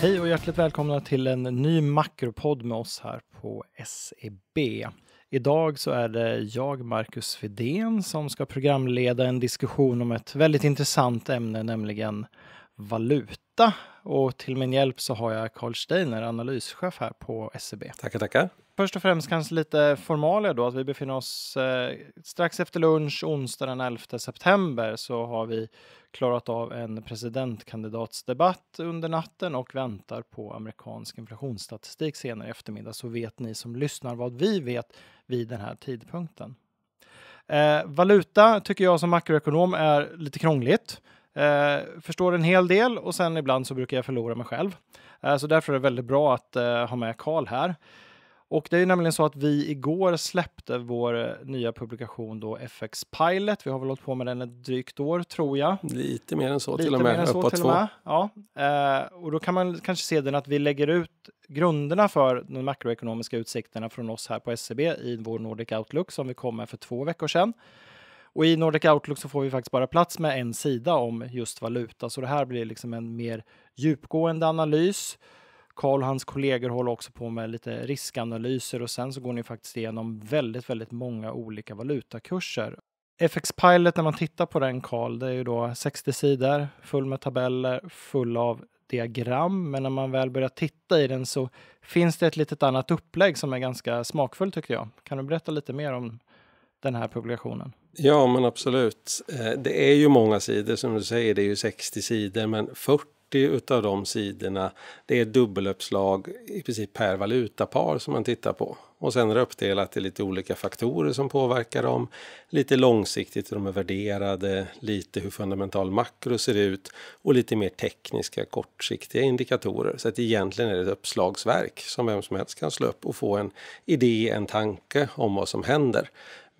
Hej och hjärtligt välkomna till en ny makropodd med oss här på SEB. Idag så är det jag, Marcus Vidén, som ska programleda en diskussion om ett väldigt intressant ämne, nämligen valuta. Och till min hjälp så har jag Carl Steiner, analyschef här på SEB. Tackar, tackar först och främst kanske lite formalia då, att vi befinner oss eh, strax efter lunch onsdag den 11 september så har vi klarat av en presidentkandidatsdebatt under natten och väntar på amerikansk inflationsstatistik senare i eftermiddag så vet ni som lyssnar vad vi vet vid den här tidpunkten. Eh, valuta tycker jag som makroekonom är lite krångligt. Eh, förstår en hel del och sen ibland så brukar jag förlora mig själv. Eh, så därför är det väldigt bra att eh, ha med Karl här. Och det är nämligen så att vi igår släppte vår eh, nya publikation då FX Pilot. Vi har väl hållit på med den ett drygt år tror jag. Lite mer än så Lite till och med. Mer än så, till och med. Ja. Eh, och då kan man kanske se den att vi lägger ut grunderna för de makroekonomiska utsikterna från oss här på SCB e i vår Nordic Outlook som vi kom med för två veckor sedan. Och i Nordic Outlook så får vi faktiskt bara plats med en sida om just valuta, så det här blir liksom en mer djupgående analys Karl och hans kollegor håller också på med lite riskanalyser och sen så går ni faktiskt igenom väldigt, väldigt många olika valutakurser. FX Pilot, när man tittar på den Karl, det är ju då 60 sidor full med tabeller, full av diagram. Men när man väl börjar titta i den så finns det ett litet annat upplägg som är ganska smakfullt tycker jag. Kan du berätta lite mer om den här publikationen? Ja, men absolut. Eh, det är ju många sidor som du säger, det är ju 60 sidor, men 40 40 av de sidorna, det är dubbeluppslag i princip per valutapar som man tittar på. Och sen är det uppdelat i lite olika faktorer som påverkar dem, lite långsiktigt hur de är värderade, lite hur fundamental makro ser ut och lite mer tekniska kortsiktiga indikatorer. Så att egentligen är det ett uppslagsverk som vem som helst kan slå upp och få en idé, en tanke om vad som händer.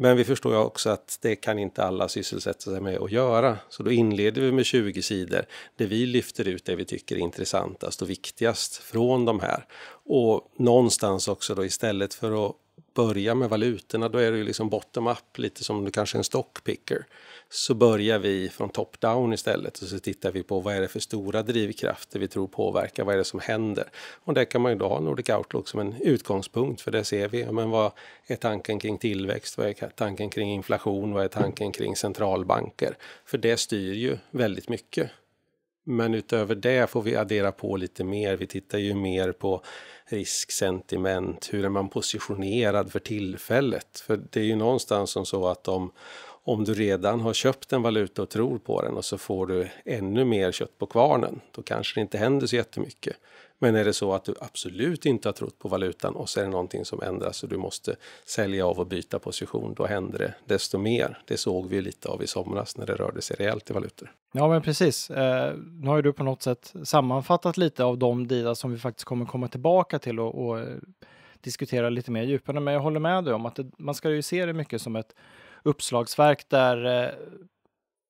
Men vi förstår ju också att det kan inte alla sysselsätta sig med att göra. Så då inleder vi med 20 sidor där vi lyfter ut det vi tycker är intressantast och viktigast från de här. Och någonstans också då istället för att börja med valutorna, då är det ju liksom bottom-up, lite som du kanske är en stockpicker så börjar vi från top-down istället och så tittar vi på vad är det för stora drivkrafter vi tror påverkar, vad är det som händer? Och där kan man ju då ha Nordic Outlook som en utgångspunkt för det ser vi, men vad är tanken kring tillväxt, vad är tanken kring inflation, vad är tanken kring centralbanker? För det styr ju väldigt mycket. Men utöver det får vi addera på lite mer. Vi tittar ju mer på risksentiment. Hur är man positionerad för tillfället? För det är ju någonstans som så att om om du redan har köpt en valuta och tror på den och så får du ännu mer kött på kvarnen, då kanske det inte händer så jättemycket. Men är det så att du absolut inte har trott på valutan och så är det någonting som ändras och du måste sälja av och byta position, då händer det desto mer. Det såg vi ju lite av i somras när det rörde sig rejält i valutor. Ja, men precis. Eh, nu har ju du på något sätt sammanfattat lite av de delar som vi faktiskt kommer komma tillbaka till och, och eh, diskutera lite mer djupare. Men jag håller med dig om att det, man ska ju se det mycket som ett uppslagsverk där eh,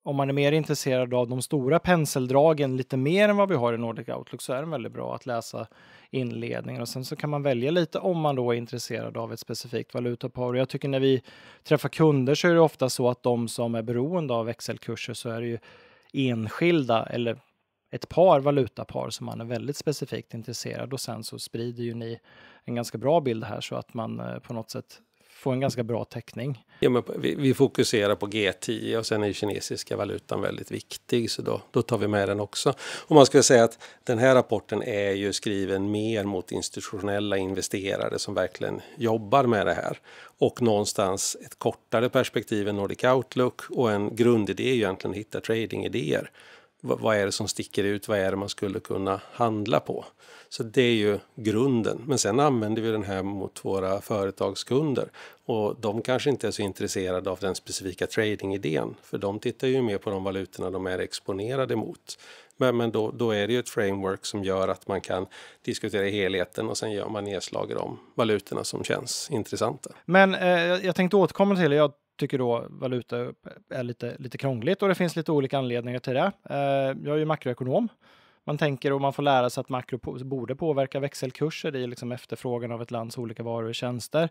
om man är mer intresserad av de stora penseldragen lite mer än vad vi har i Nordic Outlook så är den väldigt bra att läsa inledningen och sen så kan man välja lite om man då är intresserad av ett specifikt valutapar. Och jag tycker när vi träffar kunder så är det ofta så att de som är beroende av växelkurser så är det ju enskilda eller ett par valutapar som man är väldigt specifikt intresserad och sen så sprider ju ni en ganska bra bild här så att man eh, på något sätt få en ganska bra täckning. Ja, men vi, vi, fokuserar på G10 och sen är kinesiska valutan väldigt viktig så då, då tar vi med den också. Och man skulle säga att den här rapporten är ju skriven mer mot institutionella investerare som verkligen jobbar med det här och någonstans ett kortare perspektiv än Nordic Outlook och en grundidé är ju egentligen att hitta tradingidéer vad är det som sticker ut? Vad är det man skulle kunna handla på? Så det är ju grunden. Men sen använder vi den här mot våra företagskunder och de kanske inte är så intresserade av den specifika tradingidén för de tittar ju mer på de valutorna de är exponerade mot. Men, men då, då är det ju ett framework som gör att man kan diskutera helheten och sen gör man nedslag i de valutorna som känns intressanta. Men eh, jag tänkte återkomma till, jag tycker då valuta är lite, lite krångligt och det finns lite olika anledningar till det. Eh, jag är ju makroekonom. Man tänker och man får lära sig att makro borde påverka växelkurser i liksom efterfrågan av ett lands olika varor och tjänster.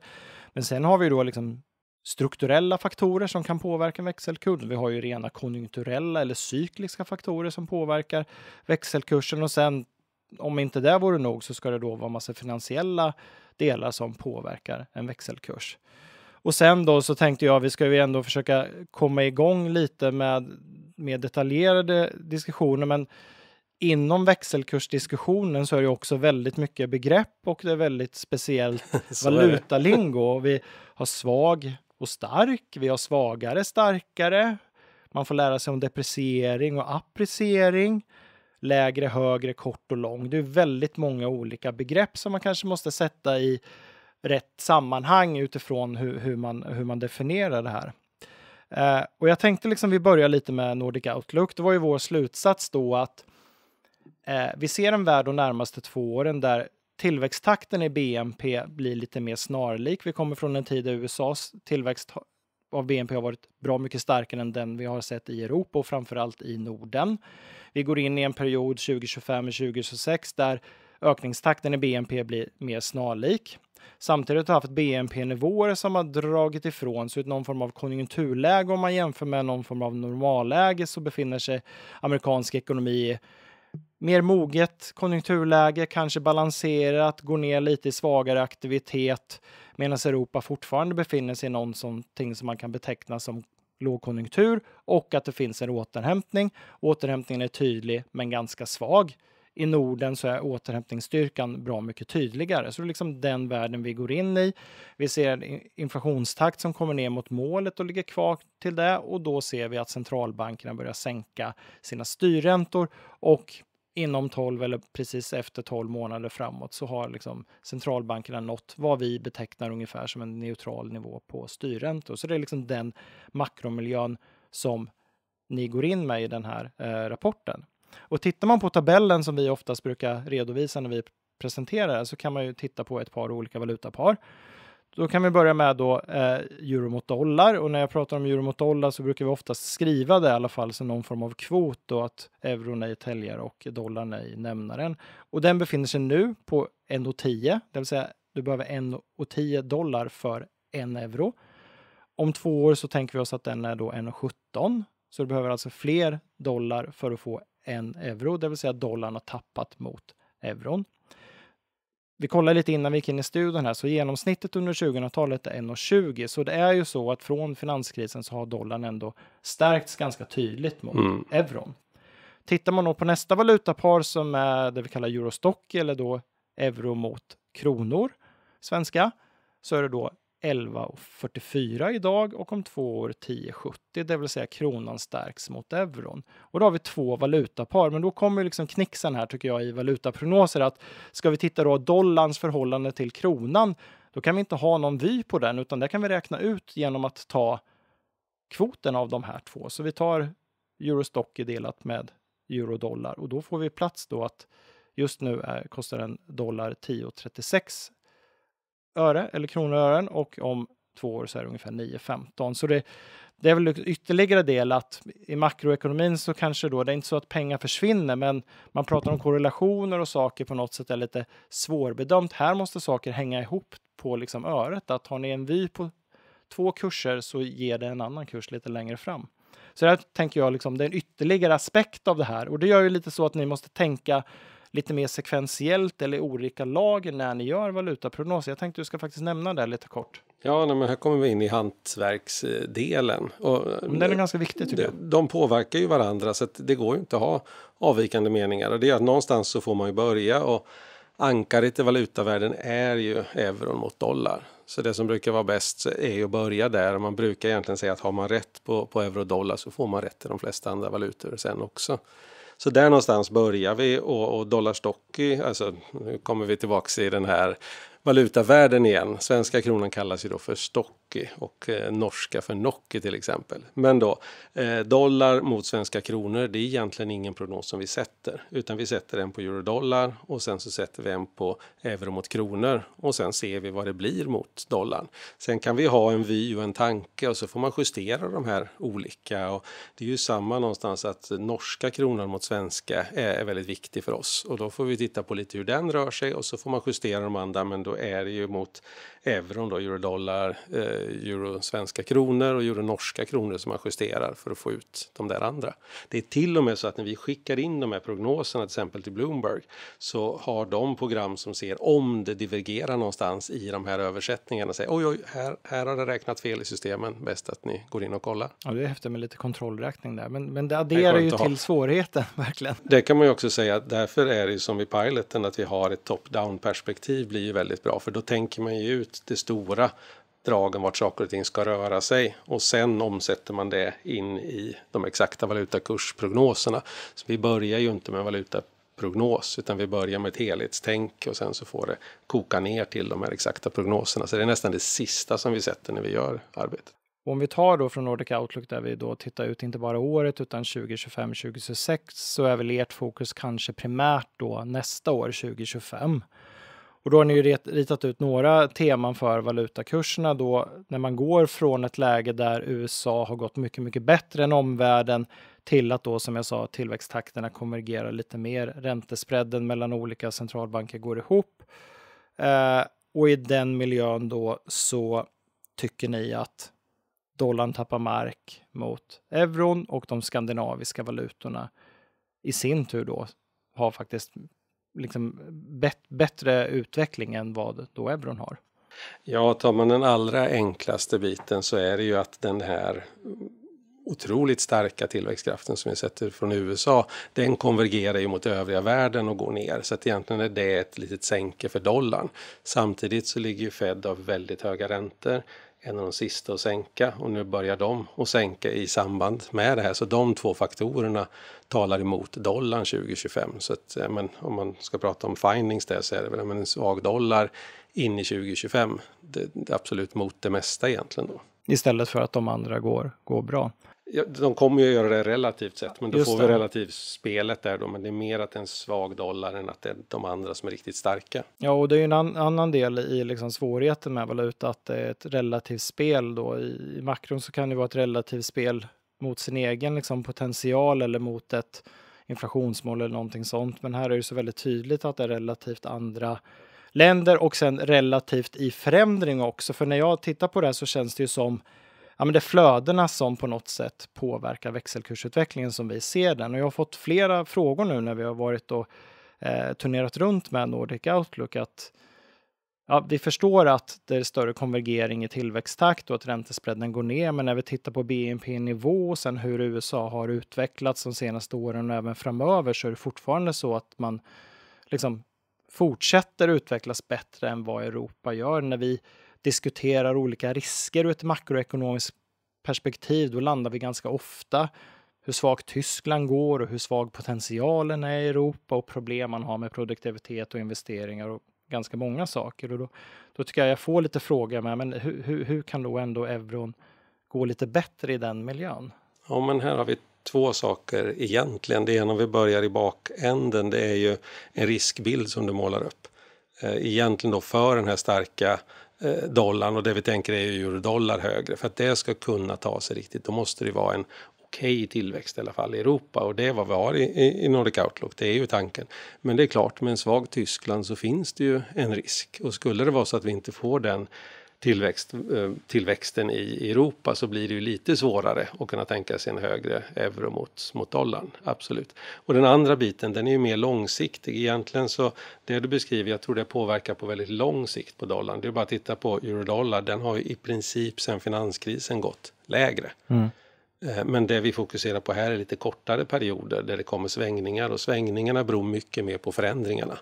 Men sen har vi ju då liksom strukturella faktorer som kan påverka en växelkurs. Vi har ju rena konjunkturella eller cykliska faktorer som påverkar växelkursen och sen om inte det vore nog så ska det då vara massa finansiella delar som påverkar en växelkurs. Och sen då så tänkte jag vi ska ju ändå försöka komma igång lite med mer detaljerade diskussioner, men inom växelkursdiskussionen så är det också väldigt mycket begrepp och det är väldigt speciellt valutalingo. Vi har svag och stark, vi har svagare, starkare. Man får lära sig om depreciering och appreciering, lägre, högre, kort och lång. Det är väldigt många olika begrepp som man kanske måste sätta i rätt sammanhang utifrån hur, hur, man, hur man definierar det här. Eh, och jag tänkte liksom vi börjar lite med Nordic Outlook. Det var ju vår slutsats då att eh, vi ser en värld de närmaste två åren där tillväxttakten i BNP blir lite mer snarlik. Vi kommer från en tid där USAs tillväxt av BNP har varit bra mycket starkare än den vi har sett i Europa och framförallt i Norden. Vi går in i en period 2025 2026 där Ökningstakten i BNP blir mer snarlik. Samtidigt har haft BNP-nivåer som har dragit ifrån sig någon form av konjunkturläge. Om man jämför med någon form av normalläge så befinner sig amerikansk ekonomi i mer moget konjunkturläge, kanske balanserat, går ner lite i svagare aktivitet medan Europa fortfarande befinner sig i någonting som man kan beteckna som lågkonjunktur och att det finns en återhämtning. Återhämtningen är tydlig men ganska svag i Norden så är återhämtningsstyrkan bra mycket tydligare. Så det är liksom den världen vi går in i. Vi ser en inflationstakt som kommer ner mot målet och ligger kvar till det och då ser vi att centralbankerna börjar sänka sina styrräntor och inom 12 eller precis efter 12 månader framåt så har liksom centralbankerna nått vad vi betecknar ungefär som en neutral nivå på styrräntor. Så det är liksom den makromiljön som ni går in med i den här eh, rapporten. Och tittar man på tabellen som vi oftast brukar redovisa när vi presenterar så kan man ju titta på ett par olika valutapar. Då kan vi börja med då eh, euro mot dollar och när jag pratar om euro mot dollar så brukar vi oftast skriva det i alla fall som någon form av kvot då att euron är i täljare och dollarn är i nämnaren. Och den befinner sig nu på 1,10, det vill säga du behöver 1,10 dollar för en euro. Om två år så tänker vi oss att den är då 1,17 så du behöver alltså fler dollar för att få en euro, det vill säga dollarn har tappat mot euron. Vi kollade lite innan vi gick in i studion här, så genomsnittet under 2000-talet är 1,20. Så det är ju så att från finanskrisen så har dollarn ändå stärkts ganska tydligt mot mm. euron. Tittar man då på nästa valutapar som är det vi kallar eurostock eller då euro mot kronor, svenska, så är det då 11,44 idag och om två år 10,70, det vill säga kronan stärks mot euron. Och då har vi två valutapar, men då kommer liksom knixen här tycker jag i valutaprognoser att ska vi titta då dollarns förhållande till kronan, då kan vi inte ha någon vy på den, utan det kan vi räkna ut genom att ta kvoten av de här två. Så vi tar eurostock delat med eurodollar och då får vi plats då att just nu är, kostar en dollar 10,36 öre eller kronor och ören och om två år så är det ungefär 9,15. Så det, det är väl ytterligare del att i makroekonomin så kanske då, det är inte så att pengar försvinner, men man pratar om korrelationer och saker på något sätt är lite svårbedömt. Här måste saker hänga ihop på liksom öret, att har ni en vy på två kurser så ger det en annan kurs lite längre fram. Så där tänker jag liksom, det är en ytterligare aspekt av det här och det gör ju lite så att ni måste tänka lite mer sekventiellt eller olika lager när ni gör valutaprognoser. Jag tänkte du ska faktiskt nämna det lite kort. Ja, nej, men här kommer vi in i hantverksdelen. Och, den är ganska viktig tycker jag. De, påverkar ju varandra så att det går ju inte att ha avvikande meningar. Och det är att någonstans så får man ju börja och ankaret i valutavärlden är ju euron mot dollar. Så det som brukar vara bäst är ju att börja där. Man brukar egentligen säga att har man rätt på, på euro och dollar så får man rätt i de flesta andra valutor sen också. Så där någonstans börjar vi och, och dollarstocky, alltså nu kommer vi tillbaks i den här valutavärlden igen. Svenska kronan kallas ju då för stock Nokki och eh, norska för Nocki till exempel. Men då, eh, dollar mot svenska kronor, det är egentligen ingen prognos som vi sätter, utan vi sätter en på eurodollar och sen så sätter vi en på euro mot kronor och sen ser vi vad det blir mot dollarn. Sen kan vi ha en vy och en tanke och så får man justera de här olika och det är ju samma någonstans att norska kronan mot svenska är väldigt viktig för oss och då får vi titta på lite hur den rör sig och så får man justera de andra, men då är det ju mot euron, då, eurodollar, eh, euro svenska kronor och euro norska kronor som man justerar för att få ut de där andra. Det är till och med så att när vi skickar in de här prognoserna till exempel till Bloomberg så har de program som ser om det divergerar någonstans i de här översättningarna och säger oj, oj, här, här har det räknat fel i systemen. Bäst att ni går in och kollar. Ja, det är häftigt med lite kontrollräkning där, men, men det adderar ju till ha. svårigheten verkligen. Det kan man ju också säga att därför är det ju som i piloten att vi har ett top down perspektiv blir ju väldigt bra, för då tänker man ju ut de stora dragen vart saker och ting ska röra sig och sen omsätter man det in i de exakta valutakursprognoserna. Så vi börjar ju inte med valutaprognos utan vi börjar med ett helhetstänk och sen så får det koka ner till de här exakta prognoserna. Så det är nästan det sista som vi sätter när vi gör arbetet. Om vi tar då från Nordic Outlook där vi då tittar ut inte bara året utan 2025, 2026 så är väl ert fokus kanske primärt då nästa år 2025. Och då har ni ju ritat ut några teman för valutakurserna då när man går från ett läge där USA har gått mycket, mycket bättre än omvärlden till att då som jag sa tillväxttakterna konvergerar lite mer. Räntespreaden mellan olika centralbanker går ihop eh, och i den miljön då så tycker ni att dollarn tappar mark mot euron och de skandinaviska valutorna i sin tur då har faktiskt liksom bet, bättre utveckling än vad då euron har. Ja, tar man den allra enklaste biten så är det ju att den här otroligt starka tillväxtkraften som vi sett från USA, den konvergerar ju mot övriga världen och går ner. Så att egentligen är det ett litet sänke för dollarn. Samtidigt så ligger ju Fed av väldigt höga räntor en av de sista att sänka och nu börjar de att sänka i samband med det här. Så de två faktorerna talar emot dollarn 2025. Så att, eh, men, om man ska prata om findings där så är det väl men en svag dollar in i 2025. Det, det absolut mot det mesta egentligen då. Istället för att de andra går, går bra de kommer ju göra det relativt sett, men då Just får vi det. relativt spelet där då. Men det är mer att det är en svag dollar än att det är de andra som är riktigt starka. Ja, och det är ju en an annan del i liksom svårigheten med valuta, att det är ett relativt spel då. I, i makron så kan det vara ett relativt spel mot sin egen liksom, potential eller mot ett inflationsmål eller någonting sånt. Men här är det så väldigt tydligt att det är relativt andra länder och sen relativt i förändring också. För när jag tittar på det här så känns det ju som ja, men det är flödena som på något sätt påverkar växelkursutvecklingen som vi ser den. Och jag har fått flera frågor nu när vi har varit och eh, turnerat runt med Nordic Outlook att ja, vi förstår att det är större konvergering i tillväxttakt och att räntespreaden går ner, men när vi tittar på BNP-nivå och sen hur USA har utvecklats de senaste åren och även framöver så är det fortfarande så att man liksom fortsätter utvecklas bättre än vad Europa gör. När vi diskuterar olika risker ur ett makroekonomiskt perspektiv, då landar vi ganska ofta hur svagt Tyskland går och hur svag potentialen är i Europa och problem man har med produktivitet och investeringar och ganska många saker. Och då, då tycker jag jag får lite frågor med, men hur, hur, hur kan då ändå euron gå lite bättre i den miljön? Ja, men här har vi två saker egentligen. Det ena, om vi börjar i bakänden, det är ju en riskbild som du målar upp. Eh, egentligen då för den här starka Eh, dollarn och det vi tänker är eurodollar högre. För att det ska kunna ta sig riktigt då måste det vara en okej okay tillväxt i alla fall i Europa och det är vad vi har i, i, i Nordic Outlook, det är ju tanken. Men det är klart, med en svag Tyskland så finns det ju en risk och skulle det vara så att vi inte får den tillväxt, eh, tillväxten i Europa så blir det ju lite svårare att kunna tänka sig en högre euro mot, mot dollarn. Absolut. Och den andra biten den är ju mer långsiktig. Egentligen så det du beskriver, jag tror det påverkar på väldigt lång sikt på dollarn. Det är bara att titta på eurodollar. Den har ju i princip sedan finanskrisen gått lägre. Mm. Eh, men det vi fokuserar på här är lite kortare perioder där det kommer svängningar och svängningarna beror mycket mer på förändringarna.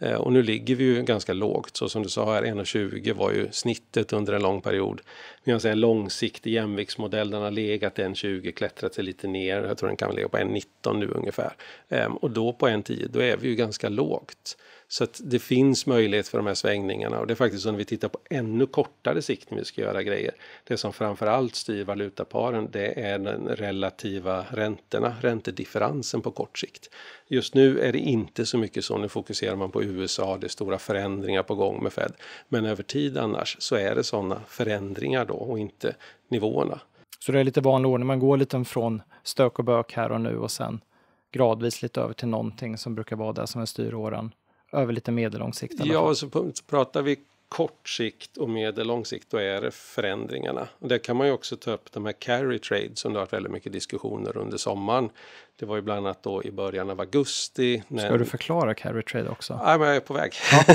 Eh, och nu ligger vi ju ganska lågt, så som du sa här 1,20 var ju snittet under en lång period. Men jag säger en långsiktig jämviktsmodell, den har legat 1,20, klättrat sig lite ner, jag tror den kan ligga på 1,19 nu ungefär. Ehm, och då på 1,10, då är vi ju ganska lågt. Så att det finns möjlighet för de här svängningarna och det är faktiskt när vi tittar på ännu kortare sikt när vi ska göra grejer. Det som framförallt styr valutaparen det är den relativa räntorna, räntedifferensen på kort sikt. Just nu är det inte så mycket så, nu fokuserar man på på USA, det är stora förändringar på gång med Fed. Men över tid annars så är det sådana förändringar då och inte nivåerna. Så det är lite vanlig ordning, man går lite från stök och bök här och nu och sen gradvis lite över till någonting som brukar vara det som är styråran över lite medellång sikt? Ja, och så pratar vi kort sikt och medellång sikt då är det förändringarna. Och där kan man ju också ta upp de här carry trade som det har varit väldigt mycket diskussioner under sommaren. Det var ju bland annat då i början av augusti. När... Ska du förklara carry trade också? Ja, men jag är på väg. Ja.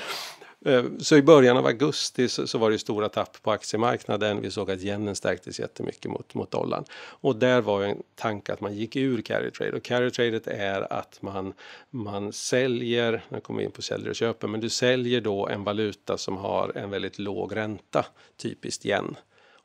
Eh, så i början av augusti så, var det stora tapp på aktiemarknaden. Vi såg att yenen stärktes jättemycket mot, mot dollarn. Och där var ju en tanke att man gick ur carry trade. Och carry trade är att man, man säljer, nu kommer vi in på säljer och köper, men du säljer då en valuta som har en väldigt låg ränta, typiskt yen.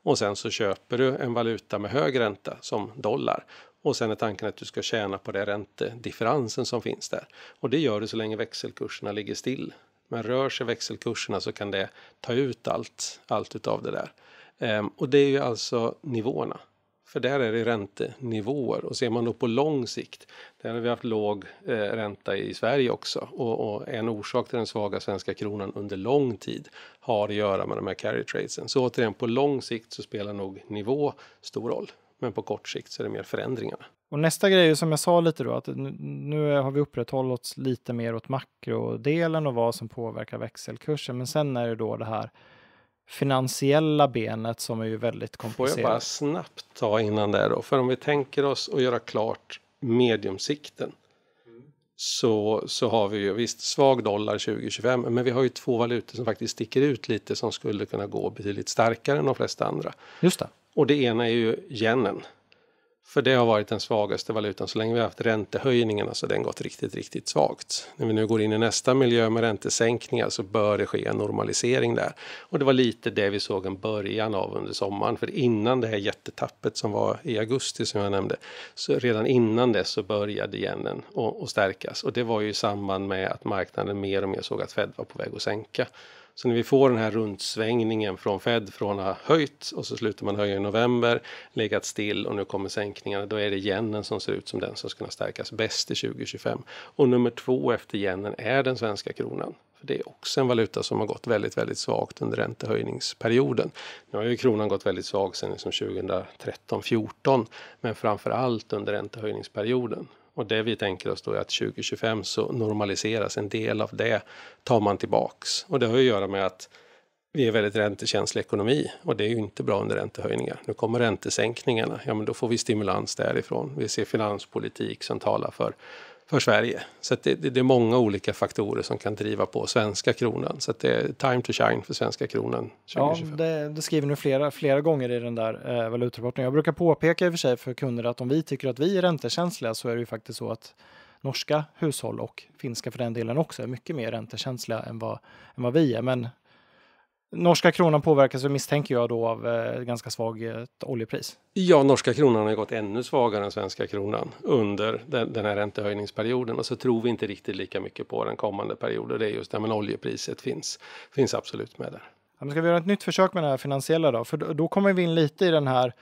Och sen så köper du en valuta med hög ränta som dollar och sen är tanken att du ska tjäna på den räntedifferensen som finns där. Och det gör du så länge växelkurserna ligger still men rör sig växelkurserna så kan det ta ut allt, allt utav det där. Ehm, och det är ju alltså nivåerna. För där är det räntenivåer och ser man då på lång sikt, där har vi haft låg eh, ränta i Sverige också och, och, en orsak till den svaga svenska kronan under lång tid har att göra med de här carry tradesen. Så återigen på lång sikt så spelar nog nivå stor roll, men på kort sikt så är det mer förändringarna. Och nästa grej som jag sa lite då, att nu har vi upprätthållit oss lite mer åt makrodelen och vad som påverkar växelkursen. Men sen är det då det här finansiella benet som är ju väldigt komplicerat. Får jag bara snabbt ta innan det då? För om vi tänker oss att göra klart mediumsikten så, så har vi ju visst svag dollar 2025 men vi har ju två valutor som faktiskt sticker ut lite som skulle kunna gå betydligt starkare än de flesta andra. Just det. Och det ena är ju yenen för det har varit den svagaste valutan. Så länge vi har haft räntehöjningarna så har den gått riktigt, riktigt svagt. När vi nu går in i nästa miljö med räntesänkningar så bör det ske en normalisering där. Och det var lite det vi såg en början av under sommaren. För innan det här jättetappet som var i augusti som jag nämnde, så redan innan det så började yenen att stärkas. Och det var ju i samband med att marknaden mer och mer såg att Fed var på väg att sänka. Så när vi får den här rundsvängningen från Fed från att ha höjt och så slutar man höja i november, legat still och nu kommer sänkningarna. Då är det yenen som ser ut som den som ska kunna stärkas bäst i 2025. Och nummer två efter yenen är den svenska kronan. För det är också en valuta som har gått väldigt, väldigt svagt under räntehöjningsperioden. Nu har ju kronan gått väldigt svagt sedan liksom 2013-14, men framför allt under räntehöjningsperioden. Och det vi tänker oss då är att 2025 så normaliseras en del av det tar man tillbaks. Och det har att göra med att vi är väldigt räntekänslig ekonomi och det är ju inte bra under räntehöjningar. Nu kommer räntesänkningarna, ja men då får vi stimulans därifrån. Vi ser finanspolitik som talar för för Sverige. Så att det, det, är många olika faktorer som kan driva på svenska kronan. Så att det är time to shine för svenska kronan 2025. Ja, det, det skriver ni flera, flera gånger i den där eh, valutrapporten. Jag brukar påpeka i och för sig för kunder att om vi tycker att vi är räntekänsliga så är det ju faktiskt så att norska hushåll och finska för den delen också är mycket mer räntekänsliga än vad, än vad vi är. Men Norska kronan påverkas misstänker jag då av eh, ganska svagt eh, oljepris. Ja, norska kronan har gått ännu svagare än svenska kronan under den, den här räntehöjningsperioden och så tror vi inte riktigt lika mycket på den kommande perioden. Det är just det, men oljepriset finns, finns absolut med där. Ja, men ska vi göra ett nytt försök med det här finansiella då? För då, då kommer vi in lite i den här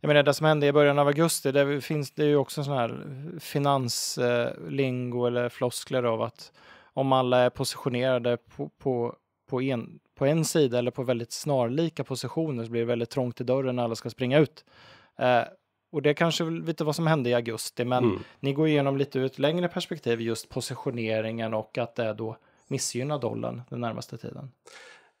jag menar det som hände i början av augusti, Det finns det ju också sån här finanslingo eh, eller floskler av att om alla är positionerade på, på på en, på en sida eller på väldigt snarlika positioner så blir det väldigt trångt i dörren när alla ska springa ut. Eh, och det kanske lite vad som hände i augusti, men mm. ni går igenom lite ur ett längre perspektiv just positioneringen och att det då missgynnar dollarn den närmaste tiden.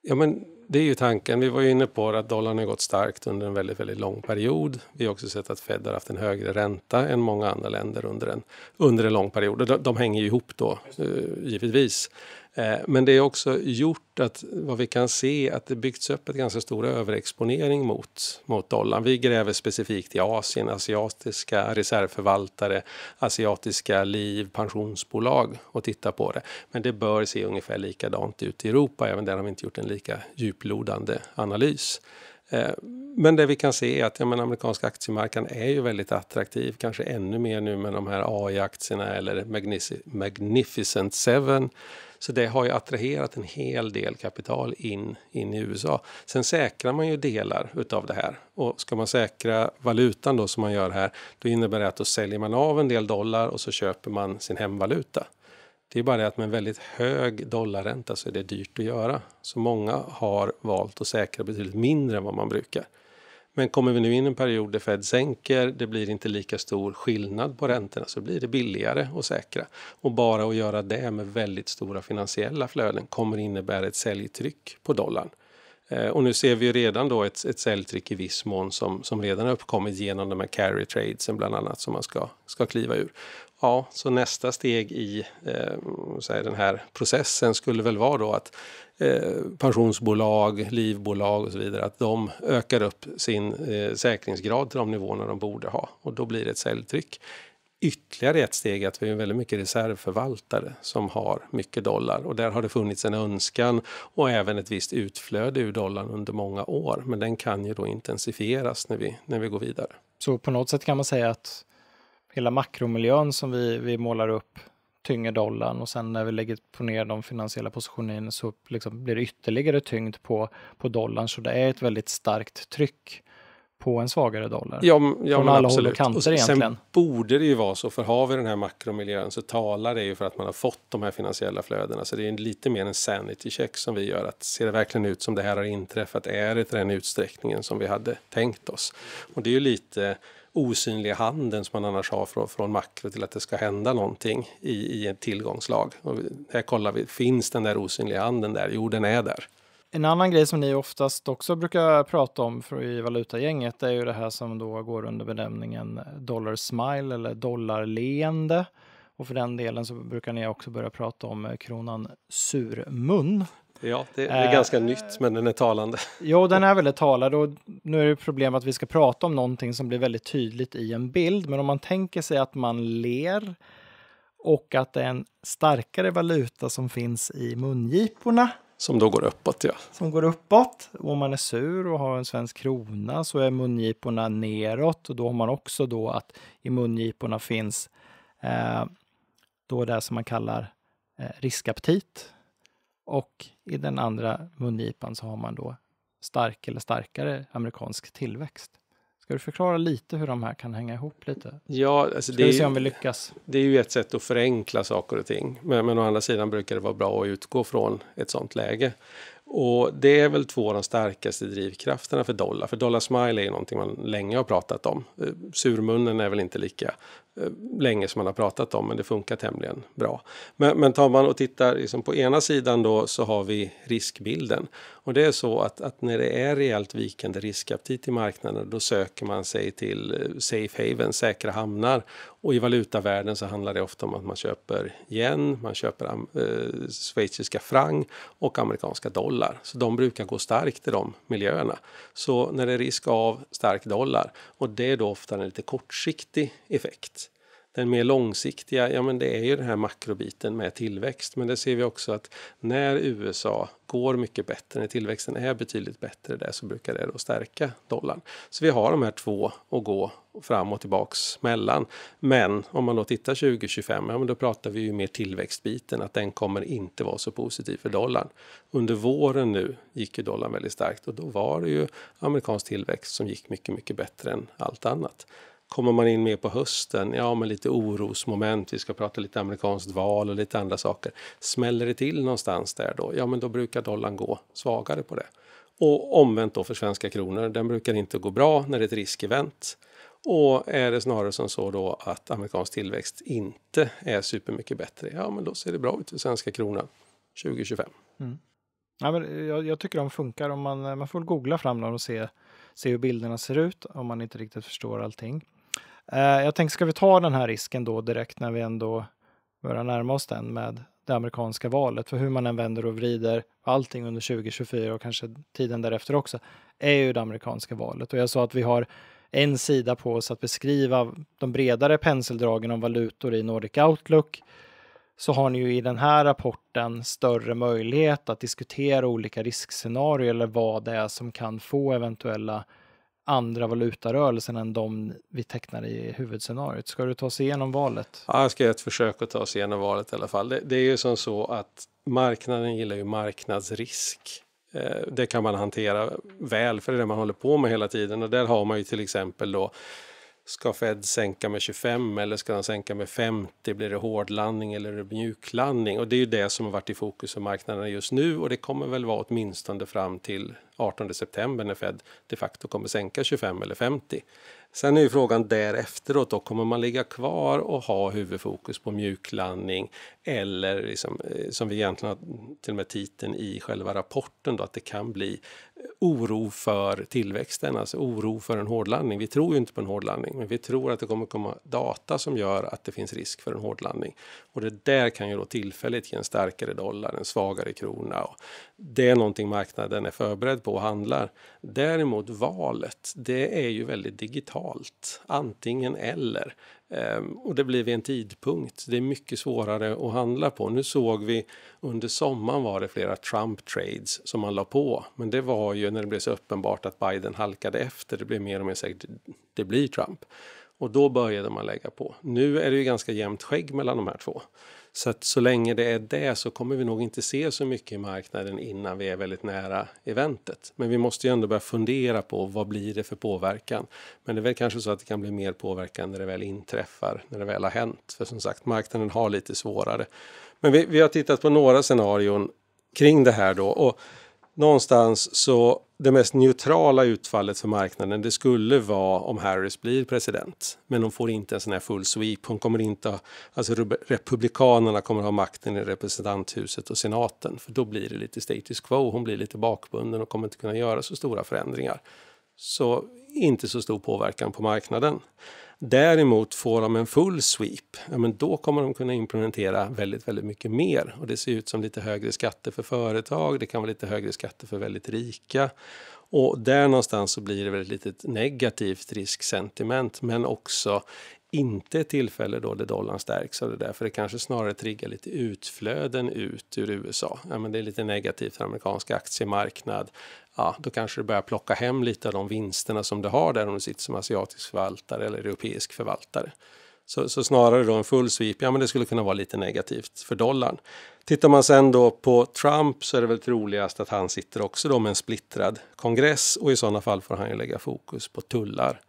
Ja, men det är ju tanken. Vi var ju inne på att dollarn har gått starkt under en väldigt, väldigt lång period. Vi har också sett att Fed har haft en högre ränta än många andra länder under en, under en lång period. De, de hänger ju ihop då, eh, givetvis. Eh, men det har också gjort att vad vi kan se att det byggts upp ett ganska stor överexponering mot, mot dollarn. Vi gräver specifikt i Asien, asiatiska reservförvaltare, asiatiska liv, pensionsbolag och tittar på det. Men det bör se ungefär likadant ut i Europa. Även där har vi inte gjort en lika djuplodande analys. Eh, men det vi kan se är att ja, men amerikanska aktiemarknaden är ju väldigt attraktiv, kanske ännu mer nu med de här AI-aktierna eller Magnificent Seven så det har ju attraherat en hel del kapital in, in i USA. Sen säkrar man ju delar utav det här. Och ska man säkra valutan då som man gör här, då innebär det att då säljer man av en del dollar och så köper man sin hemvaluta. Det är bara det att med en väldigt hög dollarränta så är det dyrt att göra. Så många har valt att säkra betydligt mindre än vad man brukar. Men kommer vi nu in i en period där Fed sänker, det blir inte lika stor skillnad på räntorna så blir det billigare att säkra. Och bara att göra det med väldigt stora finansiella flöden kommer innebära ett säljtryck på dollarn. Eh, och nu ser vi ju redan då ett, ett säljtryck i viss mån som, som redan har uppkommit genom de här carry tradesen bland annat som man ska, ska kliva ur. Ja, så nästa steg i eh, den här processen skulle väl vara då att eh, pensionsbolag, livbolag och så vidare, att de ökar upp sin eh, säkringsgrad till de nivåerna de borde ha och då blir det ett säljtryck ytterligare ett steg är att vi är väldigt mycket reservförvaltare som har mycket dollar och där har det funnits en önskan och även ett visst utflöde ur dollarn under många år. Men den kan ju då intensifieras när vi, när vi går vidare. Så på något sätt kan man säga att hela makromiljön som vi, vi målar upp tynger dollarn och sen när vi lägger på ner de finansiella positionerna så liksom blir det ytterligare tyngd på, på dollarn. Så det är ett väldigt starkt tryck på en svagare dollar. Ja, ja Från alla absolut. håll och kanter och sen egentligen. borde det ju vara så, för har vi den här makromiljön så talar det ju för att man har fått de här finansiella flödena. Så det är lite mer en sanity check som vi gör. att Ser det verkligen ut som det här har inträffat? Är det den utsträckningen som vi hade tänkt oss? Och det är ju lite osynliga handen som man annars har från, från makro till att det ska hända någonting i, i en tillgångslag. Och här kollar vi, finns den där osynliga handen där? Jo, den är där. En annan grej som ni oftast också brukar prata om i valutagänget är ju det här som då går under benämningen dollar smile eller dollarleende. Och för den delen så brukar ni också börja prata om kronan surmun. Ja, det är eh, ganska nytt, men den är talande. Jo, den är väldigt talande och nu är det problem att vi ska prata om någonting som blir väldigt tydligt i en bild. Men om man tänker sig att man ler och att det är en starkare valuta som finns i mungiporna som då går uppåt, ja. Som går uppåt. Om man är sur och har en svensk krona så är mungiporna neråt och då har man också då att i mungiporna finns eh, då det som man kallar eh, riskaptit. Och i den andra mungipan så har man då stark eller starkare amerikansk tillväxt. Ska du förklara lite hur de här kan hänga ihop lite? Ja, alltså Ska det, vi är, se om vi lyckas? det är ju ett sätt att förenkla saker och ting. Men, men å andra sidan brukar det vara bra att utgå från ett sånt läge. Och det är väl två av de starkaste drivkrafterna för dollar. För dollar smile är ju någonting man länge har pratat om. Eh, surmunnen är väl inte lika Eh, länge som man har pratat om, men det funkar tämligen bra. Men, men tar man och tittar liksom på ena sidan då så har vi riskbilden. Och det är så att, att när det är rejält vikande riskaptit i marknaden då söker man sig till eh, safe haven, säkra hamnar. Och i valutavärlden så handlar det ofta om att man köper yen, man köper eh, schweiziska franc och amerikanska dollar. Så de brukar gå starkt i de miljöerna. Så när det är risk av stark dollar och det är då ofta en lite kortsiktig effekt den mer långsiktiga, ja men det är ju den här makrobiten med tillväxt. Men det ser vi också att när USA går mycket bättre, när tillväxten är betydligt bättre där så brukar det då stärka dollarn. Så vi har de här två att gå fram och tillbaks mellan. Men om man då tittar 2025, ja men då pratar vi ju mer tillväxtbiten, att den kommer inte vara så positiv för dollarn. Under våren nu gick ju dollarn väldigt starkt och då var det ju amerikansk tillväxt som gick mycket, mycket bättre än allt annat. Kommer man in mer på hösten, ja men lite orosmoment, vi ska prata lite amerikanskt val och lite andra saker. Smäller det till någonstans där då, ja men då brukar dollarn gå svagare på det. Och omvänt då för svenska kronor, den brukar inte gå bra när det är ett riskevent. Och är det snarare som så då att amerikansk tillväxt inte är supermycket bättre, ja men då ser det bra ut för svenska kronan 2025. Mm. Ja, men eh, jag, jag, tycker de funkar. Om man, eh, man får googla fram dem och se, se hur bilderna ser ut om man inte riktigt förstår allting. Eh, jag tänkte, ska vi ta den här risken då direkt när vi ändå börjar närma oss den med det amerikanska valet? För hur man än vänder och vrider allting under 2024 och kanske tiden därefter också, är ju det amerikanska valet. Och jag sa att vi har en sida på oss att beskriva de bredare penseldragen om valutor i Nordic Outlook så har ni ju i den här rapporten större möjlighet att diskutera olika riskscenarier eller vad det är som kan få eventuella andra valutarörelsen än de vi tecknar i huvudscenariot. Ska du ta sig igenom valet? Ja, jag ska göra ett försök att ta sig igenom valet i alla fall. Det, det är ju som så att marknaden gillar ju marknadsrisk. Eh, det kan man hantera väl, för det är det man håller på med hela tiden. Och där har man ju till exempel då Ska Fed sänka med 25 eller ska de sänka med 50? Blir det hårdlandning eller mjuklandning? Och det är ju det som har varit i fokus för marknaderna just nu och det kommer väl vara åtminstone fram till 18 september när Fed de facto kommer sänka 25 eller 50. Sen är ju frågan därefteråt då, kommer man ligga kvar och ha huvudfokus på mjuklandning eller liksom, eh, som vi egentligen har till och med titeln i själva rapporten då, att det kan bli eh, oro för tillväxten, alltså oro för en hårdlandning. Vi tror ju inte på en hårdlandning, men vi tror att det kommer komma data som gör att det finns risk för en hårdlandning. Och det där kan ju då tillfälligt ge en starkare dollar, en svagare krona. Och det är någonting marknaden är förberedd på och handlar. Däremot valet, det är ju väldigt digitalt, antingen eller. Ehm, och det blir vid en tidpunkt. Det är mycket svårare att handla på. Nu såg vi under sommaren var det flera Trump trades som man la på. Men det var ju när det blev så uppenbart att Biden halkade efter. Det blev mer och mer säkert det blir Trump. Och då började man lägga på. Nu är det ju ganska jämnt skägg mellan de här två. Så att så länge det är det så kommer vi nog inte se så mycket i marknaden innan vi är väldigt nära eventet. Men vi måste ju ändå börja fundera på vad blir det för påverkan? Men det är väl kanske så att det kan bli mer påverkan när det väl inträffar, när det väl har hänt. För som sagt, marknaden har lite svårare. Men vi, vi har tittat på några scenarion kring det här då. Och någonstans så det mest neutrala utfallet för marknaden det skulle vara om Harris blir president. Men hon får inte en sån här full sweep. Hon kommer inte ha, alltså republikanerna kommer ha makten i representanthuset och senaten för då blir det lite status quo. Hon blir lite bakbunden och kommer inte kunna göra så stora förändringar. Så inte så stor påverkan på marknaden. Däremot får de en full sweep, ja, men då kommer de kunna implementera väldigt, väldigt mycket mer. Och det ser ut som lite högre skatter för företag, det kan vara lite högre skatter för väldigt rika. Och där någonstans så blir det väl ett litet negativt risksentiment men också inte ett tillfälle då där dollarn stärks av det där, för det kanske snarare triggar lite utflöden ut ur USA. Ja, men det är lite negativt för amerikansk aktiemarknad. Ja, då kanske du börjar plocka hem lite av de vinsterna som du har där om du sitter som asiatisk förvaltare eller europeisk förvaltare. Så, så, snarare då en full sweep, ja men det skulle kunna vara lite negativt för dollarn. Tittar man sen då på Trump så är det väl troligast att han sitter också då med en splittrad kongress och i sådana fall får han ju lägga fokus på tullar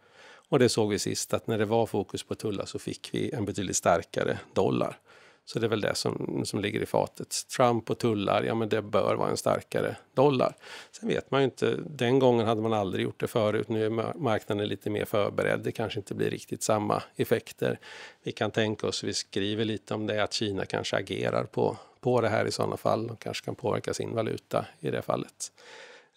och det såg vi sist att när det var fokus på tullar så fick vi en betydligt starkare dollar. Så det är väl det som, som ligger i fatet. Trump och tullar, ja men det bör vara en starkare dollar. Sen vet man ju inte, den gången hade man aldrig gjort det förut. Nu är marknaden lite mer förberedd, det kanske inte blir riktigt samma effekter. Vi kan tänka oss, vi skriver lite om det, att Kina kanske agerar på, på det här i sådana fall. De kanske kan påverka sin valuta i det fallet.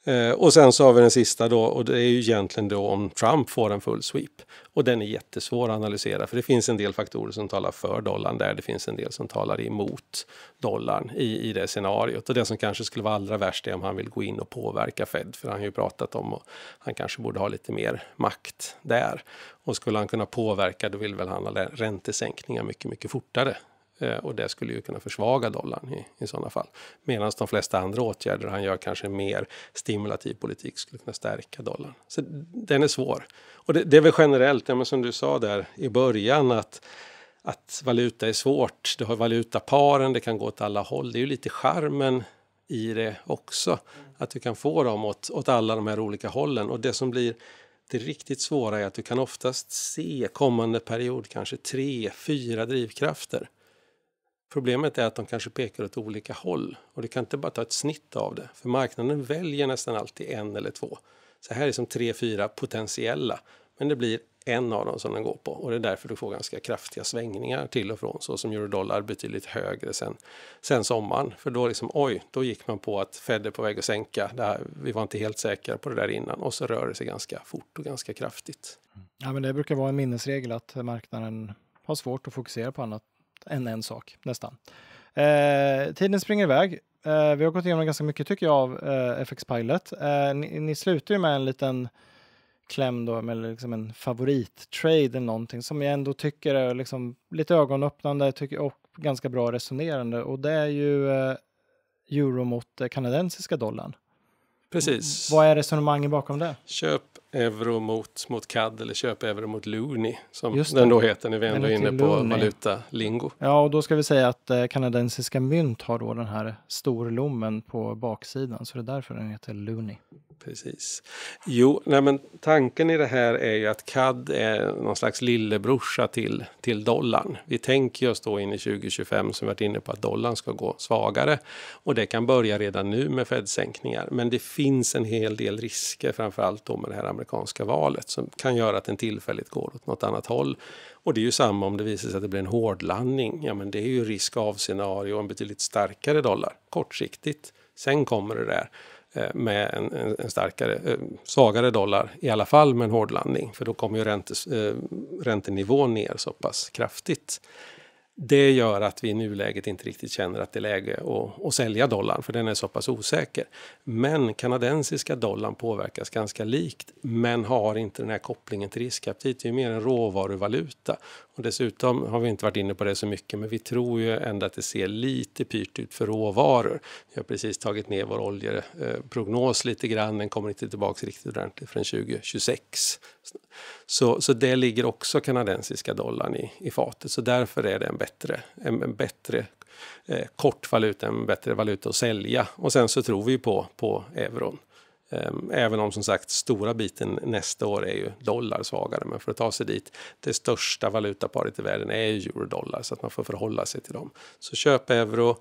Eh, och sen så har vi den sista då och det är ju egentligen då om Trump får en full sweep. Och den är jättesvår att analysera för det finns en del faktorer som talar för dollarn där. Det finns en del som talar emot dollarn i, i det scenariot. Och det som kanske skulle vara allra värst är om han vill gå in och påverka Fed. För han har ju pratat om att han kanske borde ha lite mer makt där. Och skulle han kunna påverka då vill väl han ha räntesänkningar mycket, mycket fortare Eh, och det skulle ju kunna försvaga dollarn i, i sådana fall. Medan de flesta andra åtgärder han gör, kanske mer stimulativ politik, skulle kunna stärka dollarn. Så den är svår. Och det, det är väl generellt, ja, men som du sa där i början, att att valuta är svårt. Du har valutaparen, det kan gå åt alla håll. Det är ju lite charmen i det också. Att du kan få dem åt, åt alla de här olika hållen. Och det som blir det riktigt svåra är att du kan oftast se kommande period kanske tre, fyra drivkrafter. Problemet är att de kanske pekar åt olika håll och du kan inte bara ta ett snitt av det, för marknaden väljer nästan alltid en eller två. Så här är som tre, fyra potentiella, men det blir en av dem som den går på och det är därför du får ganska kraftiga svängningar till och från så som eurodollar betydligt högre sen, sen sommaren. För då liksom oj, då gick man på att Fed är på väg att sänka. Det här, vi var inte helt säkra på det där innan och så rör det sig ganska fort och ganska kraftigt. Ja, men det brukar vara en minnesregel att marknaden har svårt att fokusera på annat än en sak nästan. Eh, tiden springer iväg. Eh, vi har gått igenom ganska mycket tycker jag av eh, FX Pilot. Eh, ni, ni, slutar ju med en liten kläm då, med liksom en favorittrade eller någonting som jag ändå tycker är liksom lite ögonöppnande tycker, och ganska bra resonerande och det är ju eh, euro mot eh, kanadensiska dollarn. Precis. Vad är resonemanget bakom det? Köp euro mot, mot CAD eller köp euro mot looney som den då heter när vi ändå är inne på Looney. valutalingo. Ja, och då ska vi säga att eh, kanadensiska mynt har då den här storlommen på baksidan så det är därför den heter looney. Precis. Jo, nej men tanken i det här är ju att CAD är någon slags lillebrorsa till, till dollarn. Vi tänker oss då in i 2025 som vi varit inne på att dollarn ska gå svagare och det kan börja redan nu med Fed-sänkningar. Men det finns en hel del risker framför allt då med det här amerikanska valet som kan göra att den tillfälligt går åt något annat håll. Och det är ju samma om det visar sig att det blir en hårdlandning. Ja, men det är ju risk av scenario och en betydligt starkare dollar kortsiktigt. Sen kommer det där eh, med en, en, starkare, eh, svagare dollar i alla fall med en hårdlandning. För då kommer ju räntes, eh, räntenivån ner så pass kraftigt. Det gör att vi i nuläget inte riktigt känner att det är läge att, att sälja dollarn, för den är så pass osäker. Men kanadensiska dollarn påverkas ganska likt, men har inte den här kopplingen till riskaptit. Det är mer en råvaruvaluta och dessutom har vi inte varit inne på det så mycket, men vi tror ju ändå att det ser lite pyrt ut för råvaror. Vi har precis tagit ner vår oljeprognos lite grann, den kommer inte tillbaka riktigt ordentligt förrän 2026. Så, så det ligger också kanadensiska dollarn i, i fatet, så därför är det en bättre, en, en bättre eh, kort valuta, en bättre valuta att sälja. Och sen så tror vi på, på euron. Ehm, även om som sagt stora biten nästa år är ju dollar svagare, men för att ta sig dit, det största valutaparet i världen är ju euro dollar så att man får förhålla sig till dem. Så köp euro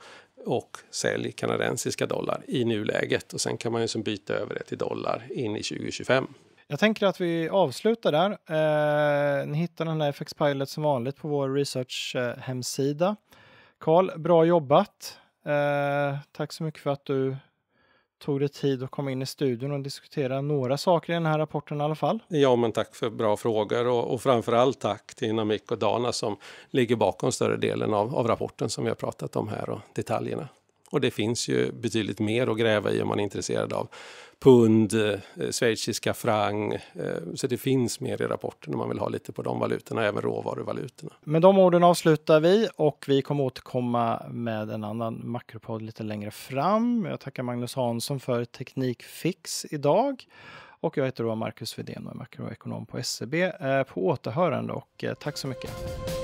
och sälj kanadensiska dollar i nuläget och sen kan man ju som byta över det till dollar in i 2025. Jag tänker att vi avslutar där. Eh, ni hittar den här FX Pilot som vanligt på vår research-hemsida. Eh, Karl, bra jobbat! Eh, tack så mycket för att du tog det tid att komma in i studion och diskutera några saker i den här rapporten i alla fall. Ja, men tack för bra frågor och, och framförallt tack till Namik och Dana som ligger bakom större delen av, av rapporten som vi har pratat om här och detaljerna. Och det finns ju betydligt mer att gräva i om man är intresserad av pund, eh, schweiziska franc. Eh, så det finns mer i rapporten om man vill ha lite på de valutorna, även råvaruvalutorna. Med de orden avslutar vi och vi kommer återkomma med en annan makropodd lite längre fram. Jag tackar Magnus Hansson för Teknikfix idag. Och jag heter då Marcus Widén och är makroekonom på SEB. Eh, på återhörande och eh, tack så mycket.